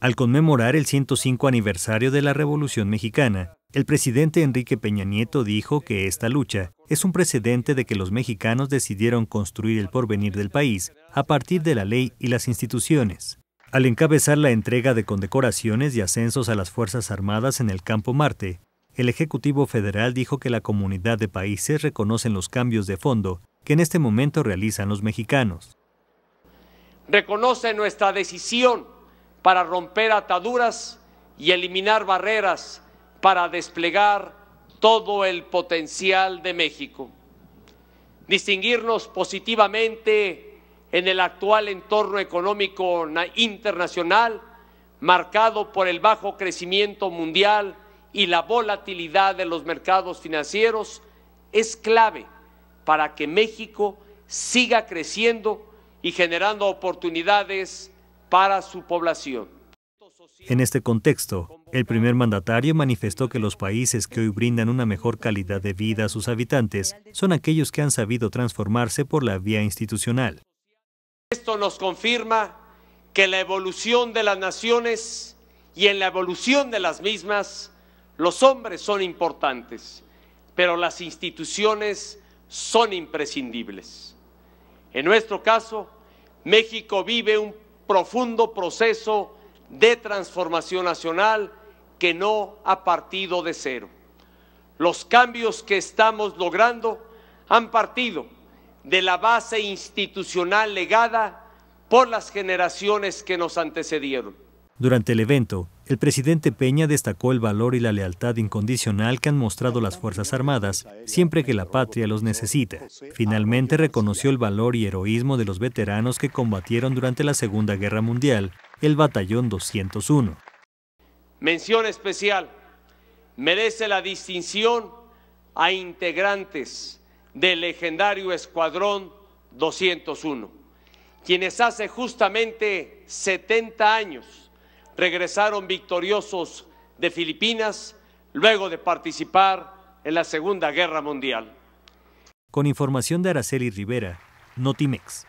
Al conmemorar el 105 aniversario de la Revolución Mexicana, el presidente Enrique Peña Nieto dijo que esta lucha es un precedente de que los mexicanos decidieron construir el porvenir del país a partir de la ley y las instituciones. Al encabezar la entrega de condecoraciones y ascensos a las Fuerzas Armadas en el Campo Marte, el Ejecutivo Federal dijo que la comunidad de países reconocen los cambios de fondo que en este momento realizan los mexicanos. Reconoce nuestra decisión para romper ataduras y eliminar barreras para desplegar todo el potencial de México. Distinguirnos positivamente en el actual entorno económico internacional marcado por el bajo crecimiento mundial y la volatilidad de los mercados financieros es clave para que México siga creciendo y generando oportunidades para su población. En este contexto, el primer mandatario manifestó que los países que hoy brindan una mejor calidad de vida a sus habitantes son aquellos que han sabido transformarse por la vía institucional. Esto nos confirma que la evolución de las naciones y en la evolución de las mismas, los hombres son importantes, pero las instituciones son imprescindibles. En nuestro caso, México vive un profundo proceso de transformación nacional que no ha partido de cero. Los cambios que estamos logrando han partido de la base institucional legada por las generaciones que nos antecedieron. Durante el evento, el presidente Peña destacó el valor y la lealtad incondicional que han mostrado las Fuerzas Armadas siempre que la patria los necesita. Finalmente reconoció el valor y heroísmo de los veteranos que combatieron durante la Segunda Guerra Mundial, el Batallón 201. Mención especial merece la distinción a integrantes del legendario Escuadrón 201, quienes hace justamente 70 años regresaron victoriosos de Filipinas luego de participar en la Segunda Guerra Mundial. Con información de Araceli Rivera, Notimex.